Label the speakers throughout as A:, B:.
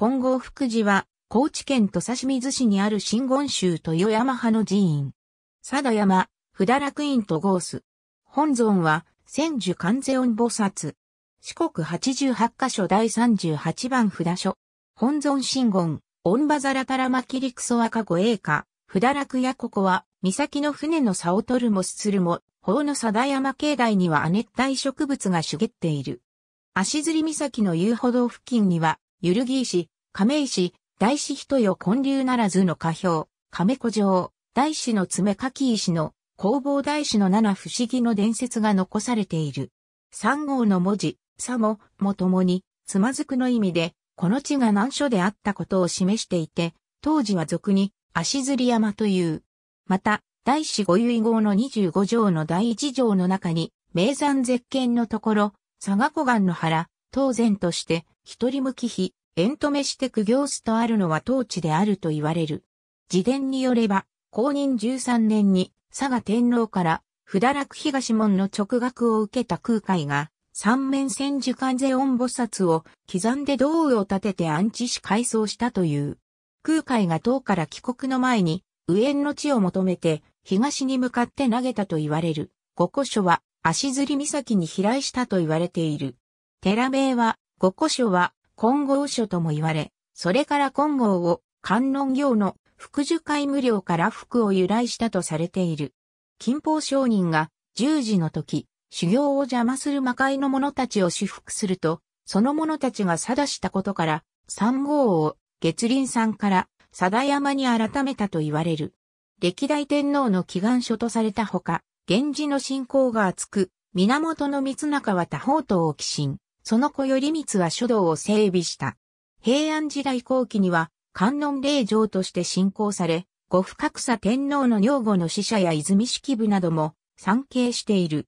A: 金剛福寺は、高知県土佐清水市にある新言宗豊山派の寺院。佐田山、札楽院とゴース。本尊は、千住観世音菩薩。四国八十八箇所第三十八番札所。本尊新言、御馬皿たら巻きりく赤子栄華。札楽やここは、岬の船の差を取るもすするも、法の佐田山境内には亜熱帯植物が茂っている。足摺岬の遊歩道付近には、ゆるぎ石、亀石、大師人よ根流ならずの花標、亀古城、大師の爪柿石の、工房大師の七不思議の伝説が残されている。三号の文字、さも、もともに、つまずくの意味で、この地が難所であったことを示していて、当時は俗に、足摺山という。また、大師五遺号の二十五条の第一条の中に、名山絶景のところ、佐賀湖岸の原、当然として、一人向き日、エントメして苦行スとあるのは当地であると言われる。自伝によれば、公認13年に佐賀天皇から不楽落東門の直学を受けた空海が、三面千手観世音菩薩を刻んで銅を立てて安置し改装したという。空海が唐から帰国の前に、右縁の地を求めて、東に向かって投げたと言われる。五古書は、足摺岬に飛来したと言われている。寺名は、五湖書は金剛書とも言われ、それから金剛を観音行の福寿会無料から福を由来したとされている。金宝商人が十字の時、修行を邪魔する魔界の者たちを祝福すると、その者たちが定したことから、三号を月輪んから貞山に改めたと言われる。歴代天皇の祈願書とされたほか、源氏の信仰が厚く、源の三中は他方とを寄進。その子頼光は書道を整備した。平安時代後期には、観音霊場として信仰され、五深草天皇の女房の死者や泉式部なども参詣している。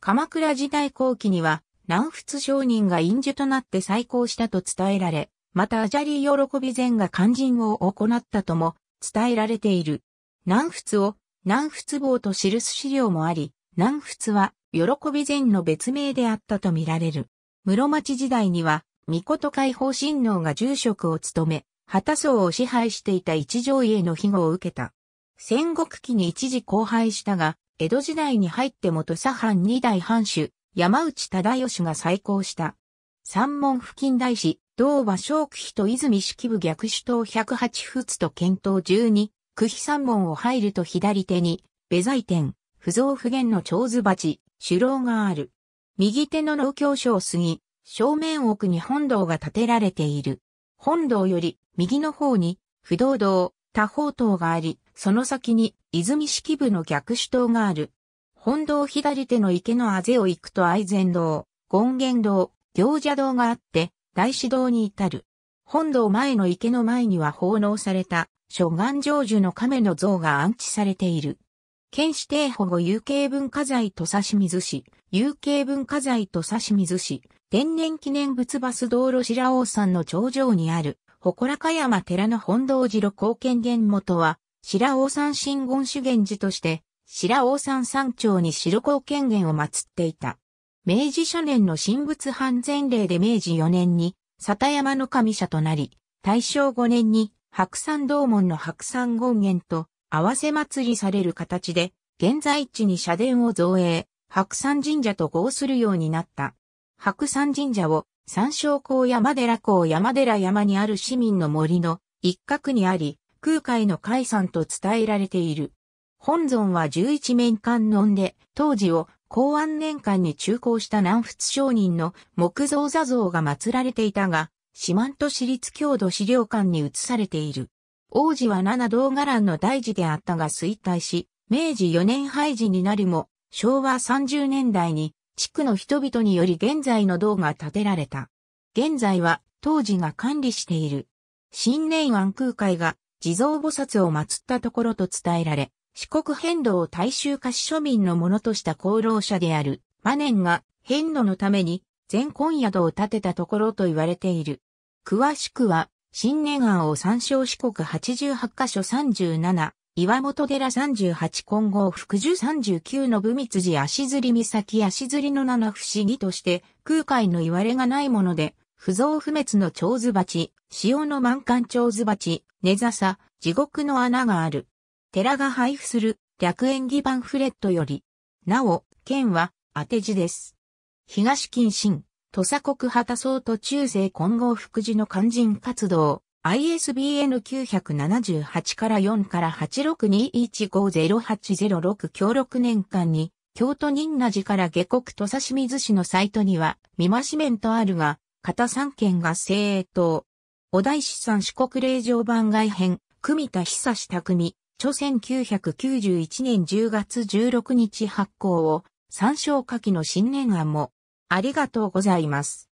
A: 鎌倉時代後期には、南仏商人が陰樹となって再興したと伝えられ、またアジャリー喜び禅が肝心を行ったとも伝えられている。南仏を南仏坊と記す資料もあり、南仏は喜び禅の別名であったとみられる。室町時代には、御事解放親王が住職を務め、旗僧を支配していた一条家の庇護を受けた。戦国期に一時荒廃したが、江戸時代に入っても土佐藩二代藩主、山内忠義が再興した。三門付近大使、同和正久と泉式部逆首等108仏と検討12、区比三門を入ると左手に、ベ在天、不増不減の長図鉢、首楼がある。右手の農協所を過ぎ、正面奥に本堂が建てられている。本堂より右の方に不動堂、多方堂があり、その先に泉式部の逆手堂がある。本堂左手の池のあぜを行くと愛禅堂、権現堂、行者堂があって、大師堂に至る。本堂前の池の前には奉納された、諸願成就の亀の像が安置されている。県指定保護有形文化財土佐清水市、有形文化財と差し水市、天然記念物バス道路白王山の頂上にある、ほこらか山寺の本堂寺路貢献源元は、白王山新言主源寺として、白王山山頂に白貢献源を祀っていた。明治初年の神仏犯前例で明治4年に、里山の神社となり、大正5年に、白山道門の白山権現と合わせ祭りされる形で、現在地に社殿を造営、白山神社と合するようになった。白山神社を山椒港山寺港山寺山にある市民の森の一角にあり、空海の海山と伝えられている。本尊は十一面観音で、当時を公安年間に中興した南仏商人の木造座像が祀られていたが、四万都市立郷土資料館に移されている。王子は七道伽藍の大事であったが衰退し、明治四年廃寺になるも、昭和30年代に地区の人々により現在の道が建てられた。現在は当時が管理している。新年安空海が地蔵菩薩を祀ったところと伝えられ、四国変動を大衆化し庶民のものとした功労者である、マネンが変動のために全婚宿を建てたところと言われている。詳しくは、新年案を参照四国88箇所37、岩本寺38金剛福寿39の武密寺足摺岬足摺の七不思議として空海の言われがないもので、不造不滅の蝶図鉢、潮の満貫蝶図鉢、根笹、地獄の穴がある。寺が配布する略演技版フレットより。なお、剣は当て字です。東近親、土佐国旗総途中世混合福寺の肝心活動、ISBN 978から4から862150806協力年間に、京都仁和寺から下国土佐清水市のサイトには、見まし面とあるが、片三県が精鋭党。お大師さん四国霊場番外編、久美田久志匠、著1991年10月16日発行を、参照下記の新年案も、ありがとうございます。